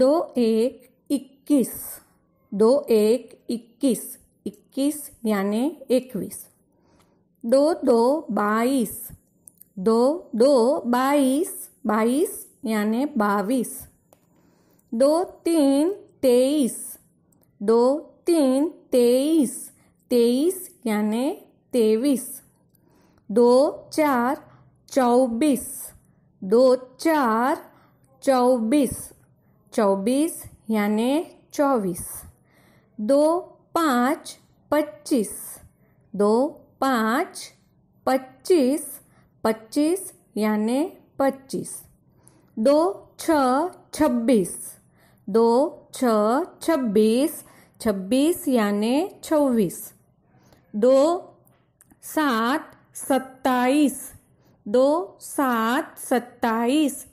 दो एक इक्कीस दो एक इक्कीस इक्कीस यानि एक दो दो बाईस दो दो बाईस बाईस यानि बाईस दो तीन तेईस दो तीन तेईस तेईस यानि तेईस दो चार चौबीस दो चार चौबीस चौबीस यानि चौबीस दो पाँच पच्चीस दो पाँच पच्चीस पच्चीस यानि पच्चीस दो छ छब्बीस दो छ छब्बीस छब्बीस यानि छब्बीस दो सात सत्ताईस दो सात सत्ताईस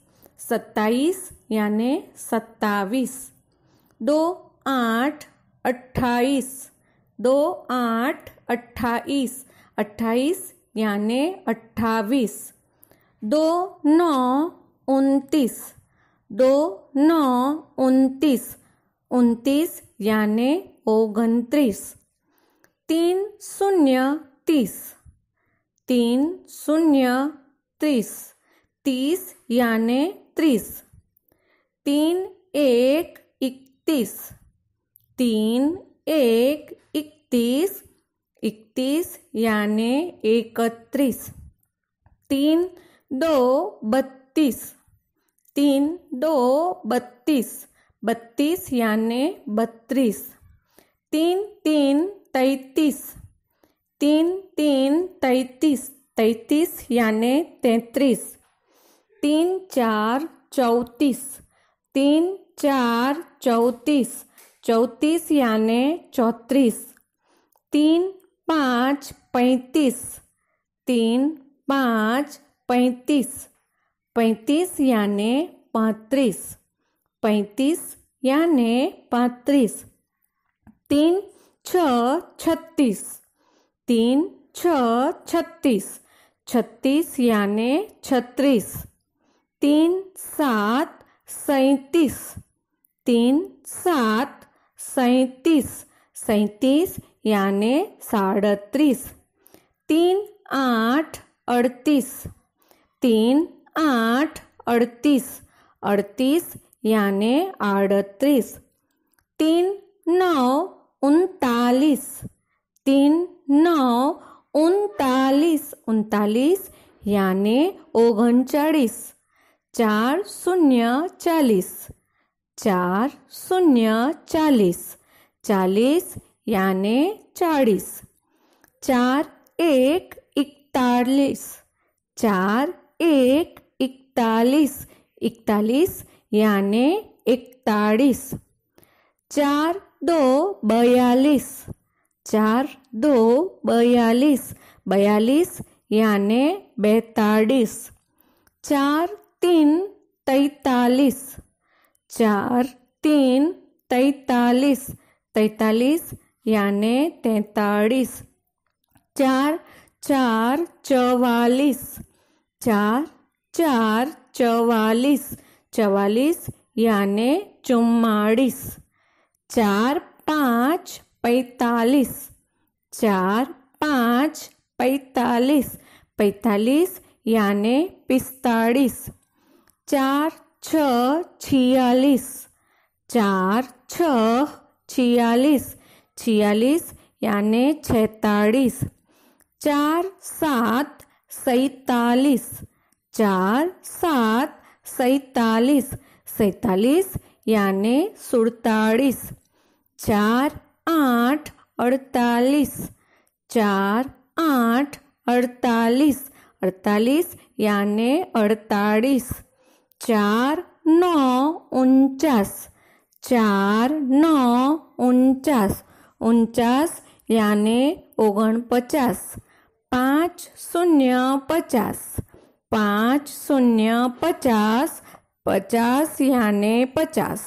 सत्ताईस यानि सत्तावीस दो आठ अट्ठाईस दो आठ अट्ठाईस अट्ठाईस यानि अट्ठावीस दो नौ उनतीस दो नौ उनतीस उनतीस यानि ओगनतीस तीन शून्य तीस तीन शून्य तीस तीस यानि तीस तीन एक इकतीस तीन एक इकतीस इकतीस यानि इकतीस तीन दो बत्तीस तीन दो बत्तीस बत्तीस यानि बत्तीस तीन तीन तैतीस तीन तीन तैतीस तैतीस यानि तैतीस तीन चार चौतीस तीन चार चौंतीस चौंतीस यानि चौंतीस तीन पाँच पैंतीस तीन पाँच पैंतीस पैंतीस यानि पैंतीस पैंतीस यानि पैंतीस तीन छ छत्तीस तीन छ छत्तीस छत्तीस यानि छत्तीस तीन सात सैंतीस तीन सात सैंतीस सैंतीस यानि साड़तीस तीन आठ अड़तीस तीन आठ अड़तीस अड़तीस यानि अड़तीस तीन नौ उनतालीस तीन नौ उनतालीस उनतालीस यानि ओगनचालीस चार शून्य चालीस चार शून्य चालीस चालीस यानि चालीस चार एक इकतालीस चार एक इकतालीस इकतालीस यानि इकतालीस चार दो बयालीस चार दो बयालीस बयालीस यानि बेतालीस चार तीन तैतालीस चार तीन तैतालीस तैतालीस यानि तैतालीस चार चार चवालीस चार चार चवालीस चवालीस यानि चुम्मास चार पाँच पैतालीस चार पाँच पैतालीस पैतालीस यानि पिस्तालीस चार छ छियालीस चार छ छियालीस छियालीस यानि छतालीस चार सात सैतालीस चार सात सैतालीस सैतालीस यानि सुड़तालीस चार आठ अड़तालीस चार आठ अड़तालीस अड़तालीस यानि अड़तालीस चार नौ उनचास ચાર નવ ઉનચાસ ઉનચાસ યાને ઓગણપચાસ પાંચ શૂન્ય પચાસ પાંચ શૂન્ય પચાસ પચાસ યાને પચાસ